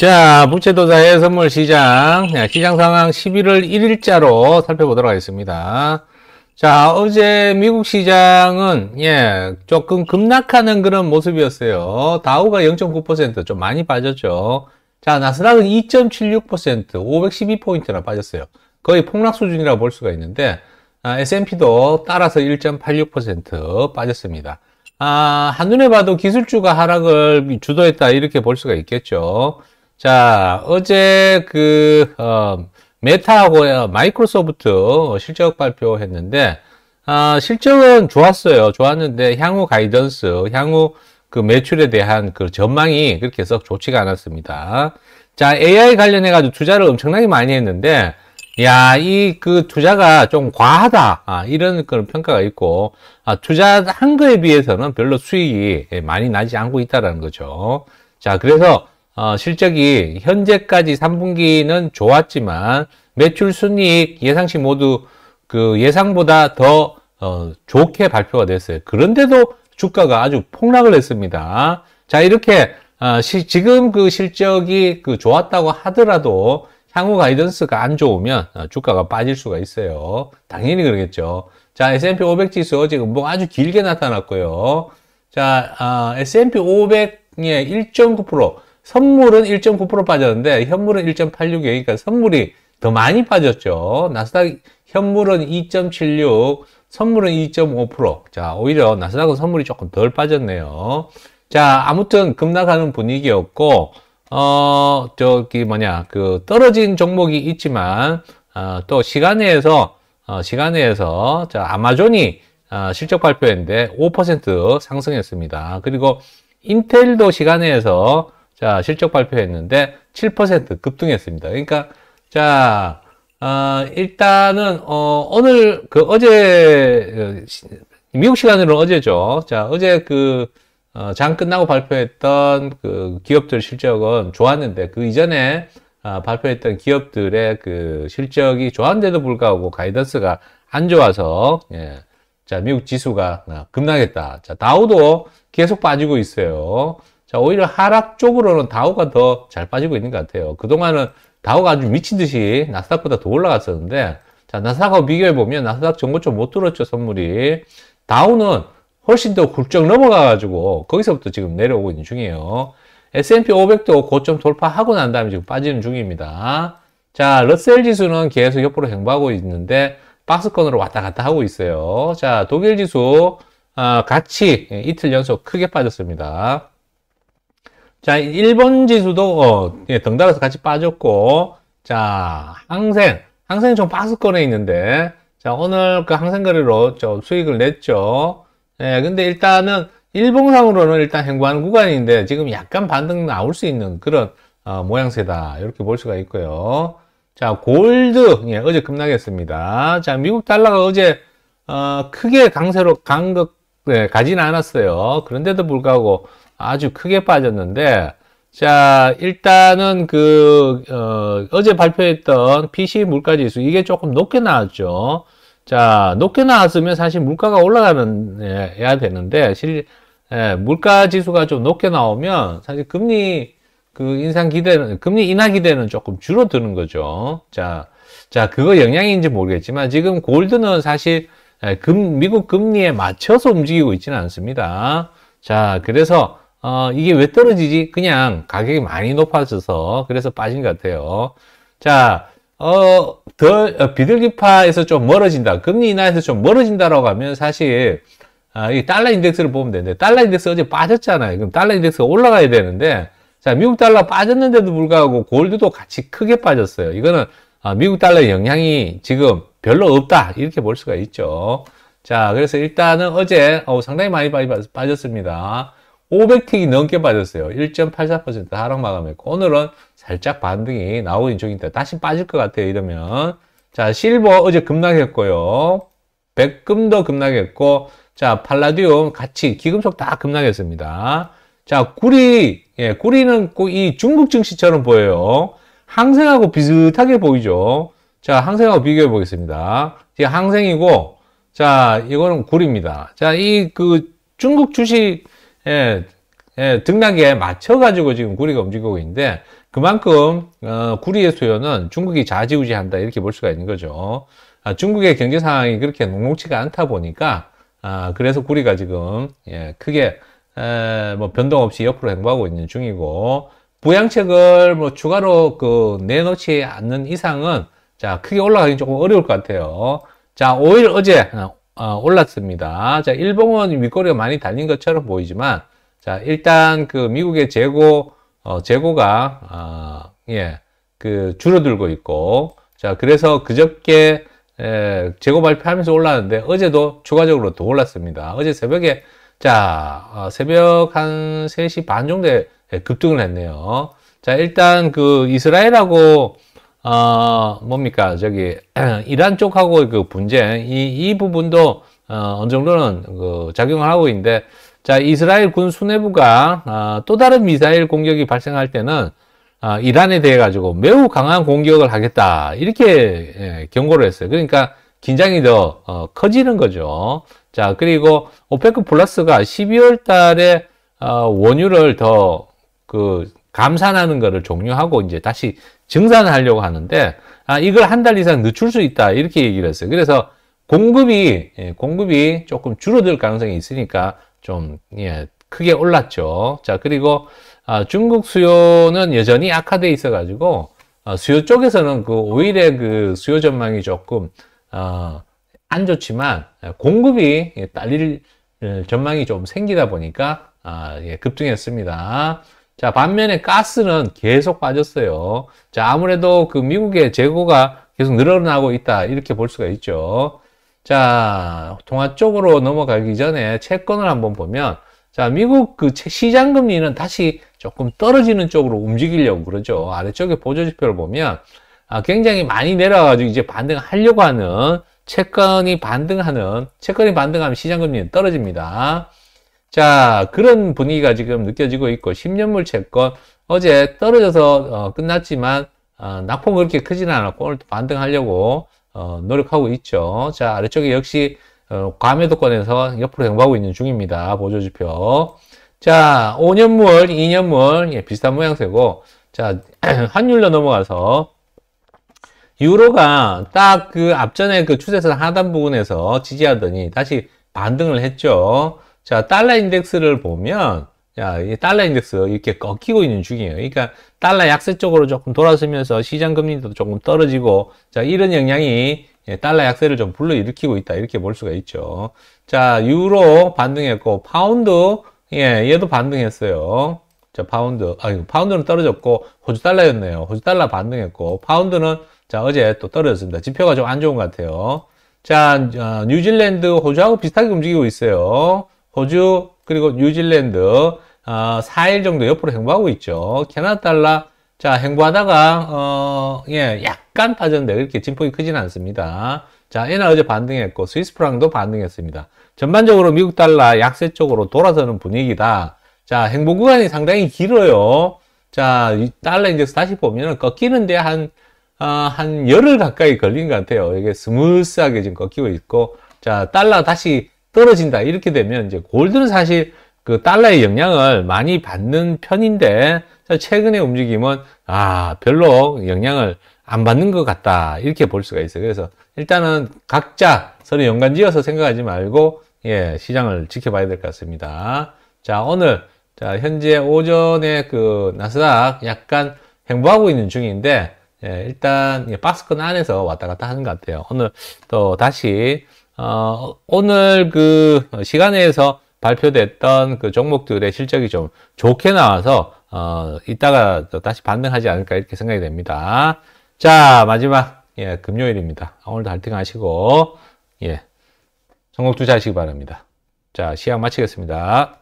자, 부채도사의 선물 시장, 네, 시장 상황 11월 1일자로 살펴보도록 하겠습니다. 자, 어제 미국 시장은, 예, 조금 급락하는 그런 모습이었어요. 다우가 0.9%좀 많이 빠졌죠. 자, 나스닥은 2.76%, 512포인트나 빠졌어요. 거의 폭락 수준이라고 볼 수가 있는데, 아, S&P도 따라서 1.86% 빠졌습니다. 아, 한눈에 봐도 기술주가 하락을 주도했다, 이렇게 볼 수가 있겠죠. 자, 어제 그, 어, 메타하고 어, 마이크로소프트 실적 발표했는데, 아, 실적은 좋았어요. 좋았는데, 향후 가이던스, 향후 그 매출에 대한 그 전망이 그렇게 해서 좋지가 않았습니다. 자, AI 관련해가지고 투자를 엄청나게 많이 했는데, 야, 이 그 투자가 좀 과하다. 아, 이런 그런 평가가 있고, 아, 투자한 거에 비해서는 별로 수익이 많이 나지 않고 있다라는 거죠. 자, 그래서 어, 실적이 현재까지 3분기는 좋았지만 매출 순이익 예상치 모두 그 예상보다 더 어, 좋게 발표가 됐어요. 그런데도 주가가 아주 폭락을 했습니다. 자 이렇게 어, 시, 지금 그 실적이 그 좋았다고 하더라도 향후 가이던스가 안 좋으면 어, 주가가 빠질 수가 있어요. 당연히 그러겠죠. 자 S&P 500 지수 지금 뭐 아주 길게 나타났고요. 자 어, S&P 500의 1.9% 선물은 1.9% 빠졌는데 현물은 1.86이에요. 그러니까 선물이 더 많이 빠졌죠. 나스닥 현물은 2.76, 선물은 2.5%. 자, 오히려 나스닥은 선물이 조금 덜 빠졌네요. 자, 아무튼 급락하는 분위기였고 어, 저기 뭐냐, 그 떨어진 종목이 있지만 어, 또 시간에서 어, 시간에서 자, 아마존이 어, 실적 발표했는데 5% 상승했습니다. 그리고 인텔도 시간에서 자, 실적 발표했는데 7% 급등했습니다. 그러니까 자, 어, 일단은 어, 오늘 그 어제 어, 미국 시간으로 어제죠. 자, 어제 그 어, 장 끝나고 발표했던 그 기업들 실적은 좋았는데 그 이전에 어, 발표했던 기업들의 그 실적이 좋았는데도 불구하고 가이던스가 안 좋아서 예. 자 미국 지수가 아, 급락했다. 자 다우도 계속 빠지고 있어요. 자, 오히려 하락 쪽으로는 다우가 더 잘 빠지고 있는 것 같아요. 그동안은 다우가 아주 미친 듯이 나스닥보다 더 올라갔었는데, 자, 나스닥하고 비교해보면 나스닥 전고점 못들었죠 선물이. 다우는 훨씬 더 굴쩍 넘어가가지고, 거기서부터 지금 내려오고 있는 중이에요. S&P 500도 고점 돌파하고 난 다음에 지금 빠지는 중입니다. 자, 러셀 지수는 계속 옆으로 행보하고 있는데, 박스권으로 왔다 갔다 하고 있어요. 자, 독일 지수, 어, 같이 이틀 연속 크게 빠졌습니다. 자, 일본 지수도 어, 예, 등달아서 같이 빠졌고, 자, 항생, 항생 좀 박스권에 있는데, 자, 오늘 그 항생 거래로 좀 수익을 냈죠. 예, 근데 일단은 일봉상으로는 일단 행보하는 구간인데 지금 약간 반등 나올 수 있는 그런 어, 모양새다 이렇게 볼 수가 있고요. 자, 골드 예, 어제 급락했습니다. 자, 미국 달러가 어제 어, 크게 강세로 간것 예, 네, 가진 않았어요. 그런데도 불구하고 아주 크게 빠졌는데 자 일단은 그 어, 제 발표했던 PC 물가지수 이게 조금 높게 나왔죠. 자 높게 나왔으면 사실 물가가 올라가는 예, 해야 되는데 실 예, 물가지수가 좀 높게 나오면 사실 금리 그 인상 기대는 금리 인하 기대는 조금 줄어드는 거죠. 자, 자 그거 영향인지 모르겠지만 지금 골드는 사실 예, 금, 미국 금리에 맞춰서 움직이고 있지는 않습니다. 자, 그래서 어, 이게 왜 떨어지지? 그냥 가격이 많이 높아져서 그래서 빠진 것 같아요. 자, 어, 덜, 어, 비둘기파에서 좀 멀어진다. 금리 인하에서 좀 멀어진다라고 하면 사실 아, 이 달러 인덱스를 보면 되는데 달러 인덱스 어제 빠졌잖아요. 그럼 달러 인덱스가 올라가야 되는데 자, 미국 달러 빠졌는데도 불구하고 골드도 같이 크게 빠졌어요. 이거는 아, 미국 달러 영향이 지금 별로 없다. 이렇게 볼 수가 있죠. 자, 그래서 일단은 어제 어, 상당히 많이 빠졌습니다. 500틱이 넘게 빠졌어요. 1.84% 하락 마감했고 오늘은 살짝 반등이 나오는 중인데 다시 빠질 것 같아요. 이러면 자 실버 어제 급락했고요. 백금도 급락했고 자 팔라디움 같이 기금속 다 급락했습니다. 자 구리 예 구리는 꼭 이 중국 증시처럼 보여요. 항생하고 비슷하게 보이죠. 자 항생하고 비교해 보겠습니다. 이게 항생이고 자 이거는 구리입니다. 자 이 그 중국 주식 예, 예, 등락에 맞춰가지고 지금 구리가 움직이고 있는데 그만큼 어, 구리의 수요는 중국이 좌지우지한다 이렇게 볼 수가 있는 거죠. 아, 중국의 경제 상황이 그렇게 녹록치가 않다 보니까 아, 그래서 구리가 지금 예, 크게 에, 뭐 변동 없이 옆으로 행보하고 있는 중이고 부양책을 뭐 추가로 그 내놓지 않는 이상은 자 크게 올라가긴 조금 어려울 것 같아요. 자 오일 어제 어, 올랐습니다. 자, 일봉은 윗꼬리가 많이 달린 것처럼 보이지만, 자, 일단 그 미국의 재고, 어, 재고가, 아, 예, 그 줄어들고 있고, 자, 그래서 그저께, 예, 재고 발표하면서 올랐는데, 어제도 추가적으로 더 올랐습니다. 어제 새벽에, 자, 어, 새벽 한 3시 반 정도에 급등을 했네요. 자, 일단 그 이스라엘하고 어, 뭡니까 저기 이란 쪽하고의 그 분쟁 이, 이 부분도 어, 어느 정도는 그 작용을 하고 있는데 자 이스라엘 군 수뇌부가 어, 또 다른 미사일 공격이 발생할 때는 어, 이란에 대해 가지고 매우 강한 공격을 하겠다 이렇게 예, 경고를 했어요. 그러니까 긴장이 더 어, 커지는 거죠. 자 그리고 오페크 플러스가 12월 달에 어, 원유를 더 그 감산하는 것을 종료하고 이제 다시 증산을 하려고 하는데 아 이걸 한 달 이상 늦출 수 있다 이렇게 얘기를 했어요. 그래서 공급이 예, 공급이 조금 줄어들 가능성이 있으니까 좀 예, 크게 올랐죠. 자 그리고 아, 중국 수요는 여전히 악화돼 있어가지고 아, 수요 쪽에서는 그 오일의 그 수요 전망이 조금 어, 안 좋지만 아, 공급이 예, 딸릴 어, 전망이 좀 생기다 보니까 아, 예, 급등했습니다. 자, 반면에 가스는 계속 빠졌어요. 자, 아무래도 그 미국의 재고가 계속 늘어나고 있다. 이렇게 볼 수가 있죠. 자, 통화 쪽으로 넘어가기 전에 채권을 한번 보면 자, 미국 그 시장 금리는 다시 조금 떨어지는 쪽으로 움직이려고 그러죠. 아래쪽에 보조 지표를 보면 아, 굉장히 많이 내려와가지고 이제 반등하려고 하는 채권이 반등하는 채권이 반등하면 시장 금리는 떨어집니다. 자, 그런 분위기가 지금 느껴지고 있고 10년물 채권 어제 떨어져서 어, 끝났지만 어, 아, 낙폭 그렇게 크지는 않았고 오늘 반등하려고 어, 노력하고 있죠. 자, 아래쪽에 역시 어, 과매도권에서 옆으로 행보하고 있는 중입니다. 보조지표. 자, 5년물, 2년물 예, 비슷한 모양새고 자, 환율로 넘어가서 유로가 딱 그 앞전에 그 추세선 하단 부분에서 지지하더니 다시 반등을 했죠. 자, 달러 인덱스를 보면 자, 이 달러 인덱스 이렇게 꺾이고 있는 중이에요. 그러니까 달러 약세 쪽으로 조금 돌아서면서 시장 금리도 조금 떨어지고 자, 이런 영향이 예, 달러 약세를 좀 불러일으키고 있다. 이렇게 볼 수가 있죠. 자, 유로 반등했고 파운드 예, 얘도 반등했어요. 자, 파운드. 아유, 파운드는 떨어졌고 호주 달러였네요. 호주 달러 반등했고 파운드는 자, 어제 또 떨어졌습니다. 지표가 좀 안 좋은 것 같아요. 자, 어, 뉴질랜드, 호주하고 비슷하게 움직이고 있어요. 호주 그리고 뉴질랜드 어, 4일 정도 옆으로 행보하고 있죠. 캐나다 달라자 행보하다가 어, 예 약간 빠전돼데 그렇게 진폭이 크진 않습니다. 자 엔화 어제 반등했고 스위스 프랑도 반등했습니다. 전반적으로 미국 달러 약세 쪽으로 돌아서는 분위기다. 자 행보 구간이 상당히 길어요. 자 달러 인덱스 다시 보면 꺾이는데 한한 어, 열흘 가까이 걸린 것 같아요. 이게 스무스하게 지금 꺾이고 있고 자 달러 다시 떨어진다 이렇게 되면 이제 골드는 사실 그 달러의 영향을 많이 받는 편인데 최근의 움직임은 아 별로 영향을 안 받는 것 같다 이렇게 볼 수가 있어요 그래서 일단은 각자 서로 연관지어서 생각하지 말고 예 시장을 지켜봐야 될 것 같습니다 자 오늘 자 현재 오전에 그 나스닥 약간 행보하고 있는 중인데 예, 일단 박스권 안에서 왔다 갔다 하는 것 같아요 오늘 또 다시 어, 오늘 그 시간에서 발표됐던 그 종목들의 실적이 좀 좋게 나와서 어, 이따가 또 다시 반등하지 않을까 이렇게 생각이 됩니다. 자 마지막 예, 금요일입니다. 오늘도 할등하시고 예, 종목 투자하시기 바랍니다. 자 시향 마치겠습니다.